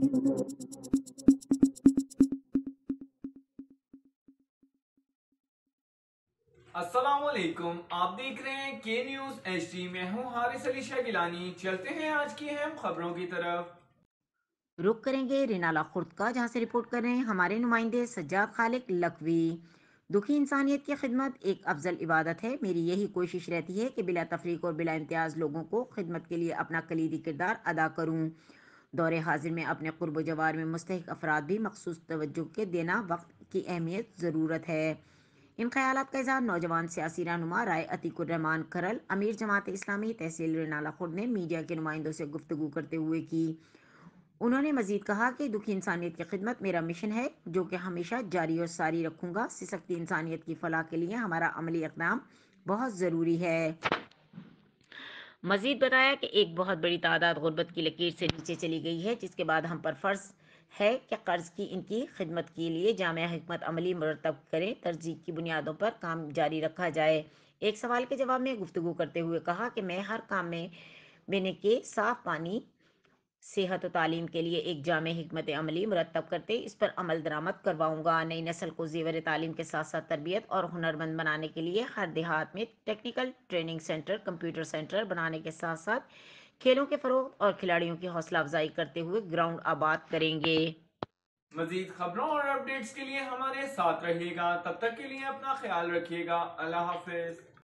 असलकुम आप देख रहे हैं के न्यूज एच डी में हूँ हारिस अली शाह गिलानी चलते हैं आज की अहम खबरों की तरफ रुख करेंगे रिनाला खुर्द का जहाँ से रिपोर्ट कर रहे हैं हमारे नुमाइंदे सज्जाद खालिक लकवी दुखी इंसानियत की खिदमत एक अफजल इबादत है मेरी यही कोशिश रहती है कि बिला तफरीक और बिला इम्तियाज लोगों को खिदमत के लिए अपना कलीदी किरदार अदा करूँ दौरे हाजिर में अपने कुर्ब जवार में मुस्तक अफराद भी मखसूस तोज्जो के देना वक्त की अहमियत ज़रूरत है इन ख्याल का इजहार नौजवान सियासी रहनुमा राय अतीकुररहमान करल अमीर जमात इस्लामी तहसील रनाला खुर्द ने मीडिया के नुमाइंदों से गुफ्तु करते हुए की उन्होंने मजीद कहा कि दुखी इंसानियत की खिदमत मेरा मिशन है जो कि हमेशा जारी और सारी रखूँगा सिसकती इंसानियत की फलाह के लिए हमारा अमली इकदाम बहुत ज़रूरी है मजीद बताया कि एक बहुत बड़ी तादाद गुर्बत की लकीर से नीचे चली गई है जिसके बाद हम पर फ़र्ज़ है कि कर्ज की इनकी खिदमत के लिए जामिया अमली मरतब करें तरजीह की बुनियादों पर काम जारी रखा जाए एक सवाल के जवाब में गुफ्तु करते हुए कहा कि मैं हर काम में मैंने के साफ पानी सेहत और तालीम के लिए एक जाम हमत अमली मुरतब करते इस पर अमल दरामद करवाऊँगा नई नस्ल को जेवर तालीम के साथ साथ तरबियत और हुनरमंद बनाने के लिए हर देहात में technical training centre computer centre बनाने के साथ साथ खेलों के फरोग और खिलाड़ियों की हौसला अफजाई करते हुए ग्राउंड आबाद करेंगे मजीद खबरों और अपडेट्स के लिए हमारे साथ रहिएगा तब तक के लिए अपना ख्याल रखिएगा अल्लाह हाफिज